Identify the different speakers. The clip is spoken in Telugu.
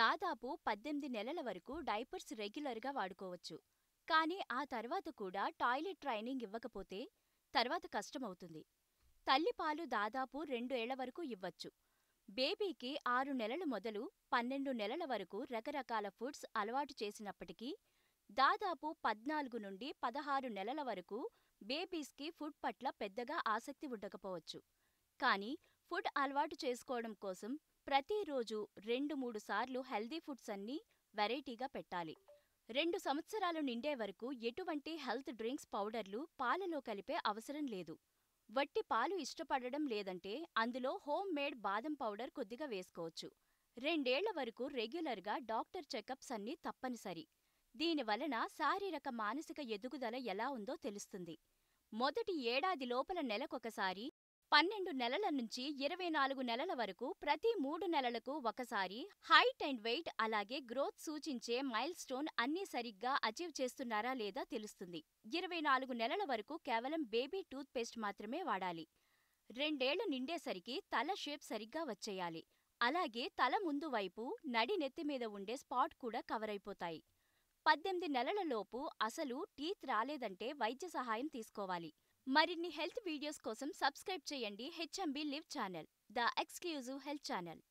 Speaker 1: దాదాపు పద్దెనిమిది నెలల వరకు డైపర్స్ రెగ్యులర్గా వాడుకోవచ్చు కానీ ఆ తర్వాత కూడా టాయిలెట్ ట్రైనింగ్ ఇవ్వకపోతే తర్వాత కష్టమవుతుంది తల్లిపాలు దాదాపు రెండు ఏళ్ల వరకు ఇవ్వచ్చు బేబీకి ఆరు నెలలు మొదలు పన్నెండు నెలల వరకు రకరకాల ఫుడ్స్ అలవాటు చేసినప్పటికీ దాదాపు పద్నాలుగు నుండి పదహారు నెలల వరకు బేబీస్కి ఫుడ్ పట్ల పెద్దగా ఆసక్తి ఉండకపోవచ్చు కానీ ఫుడ్ అలవాటు చేసుకోవడం కోసం ప్రతిరోజు రెండు మూడు సార్లు హెల్దీ ఫుడ్స్ అన్నీ వెరైటీగా పెట్టాలి రెండు సంవత్సరాలు నిండే వరకు ఎటువంటి హెల్త్ డ్రింక్స్ పౌడర్లు పాలలో కలిపే అవసరం లేదు వట్టి పాలు ఇష్టపడడం లేదంటే అందులో హోమ్ మేడ్ బాదం పౌడర్ కొద్దిగా వేసుకోవచ్చు రెండేళ్ల వరకు రెగ్యులర్గా డాక్టర్ చెకప్స్ అన్నీ తప్పనిసరి దీనివలన శారీరక మానసిక ఎదుగుదల ఎలా ఉందో తెలుస్తుంది మొదటి ఏడాది లోపల నెలకొకసారి పన్నెండు నెలల నుంచి ఇరవై నాలుగు నెలల వరకు ప్రతి మూడు నెలలకు ఒకసారి హైట్ అండ్ వెయిట్ అలాగే గ్రోత్ సూచించే మైల్ స్టోన్ అన్నీ సరిగ్గా అచీవ్ చేస్తున్నారా లేదా తెలుస్తుంది ఇరవై నాలుగు నెలల వరకు కేవలం బేబీ టూత్ పేస్ట్ మాత్రమే వాడాలి రెండేళ్లు నిండేసరికి తల షేప్ సరిగ్గా వచ్చేయాలి అలాగే తల ముందు వైపు నడి నెత్తిమీద ఉండే స్పాట్ కూడా కవరైపోతాయి పద్దెనిమిది నెలలలోపు అసలు టీత్ రాలేదంటే వైద్య సహాయం తీసుకోవాలి మరిన్ని హెల్త్ వీడియోస్ కోసం సబ్స్క్రైబ్ చేయండి HMB live channel the exclusive health channel